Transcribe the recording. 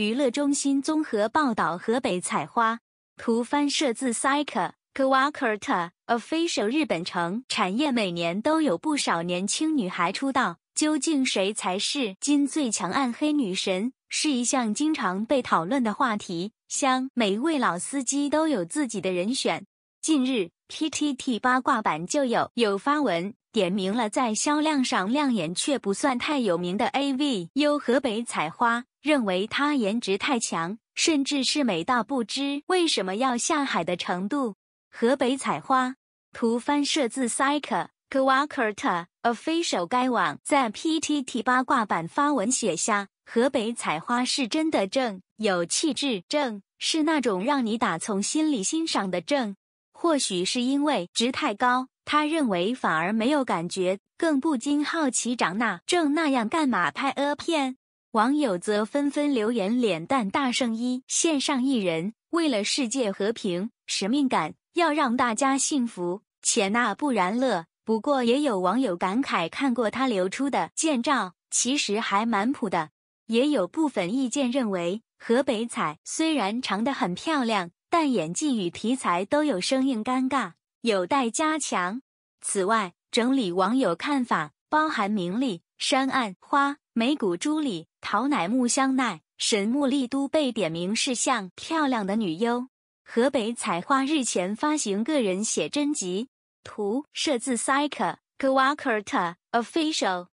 娱乐中心综合报道：河北采花。图翻摄自 Psycho k a w a k r t a Official 日本城产业每年都有不少年轻女孩出道，究竟谁才是今最强暗黑女神，是一项经常被讨论的话题。像每位老司机都有自己的人选。近日，PTT 八卦版就有有发文点名了，在销量上亮眼却不算太有名的 AV u 河北采花，认为她颜值太强，甚至是美到不知为什么要下海的程度。河北采花，图翻摄自 p s y k e k Jakarta Official 该网在 PTT 八卦版发文写下：河北采花是真的正，有气质，正，是那种让你打从心里欣赏的正。或许是因为值太高，他认为反而没有感觉，更不禁好奇长那正那样干嘛拍阿片？网友则纷纷留言：“脸蛋大圣一线上艺人，为了世界和平使命感，要让大家幸福且那不然乐。”不过也有网友感慨，看过他流出的建照，其实还蛮普的。也有部分意见认为，河北彩虽然长得很漂亮。但演技与题材都有生硬、尴尬，有待加强。此外，整理网友看法，包含名利、山岸花、美谷朱里、桃乃木香奈、神木丽都被点名是像漂亮的女优。河北采花日前发行个人写真集，图摄自 p s y c o w a k a r t a Official。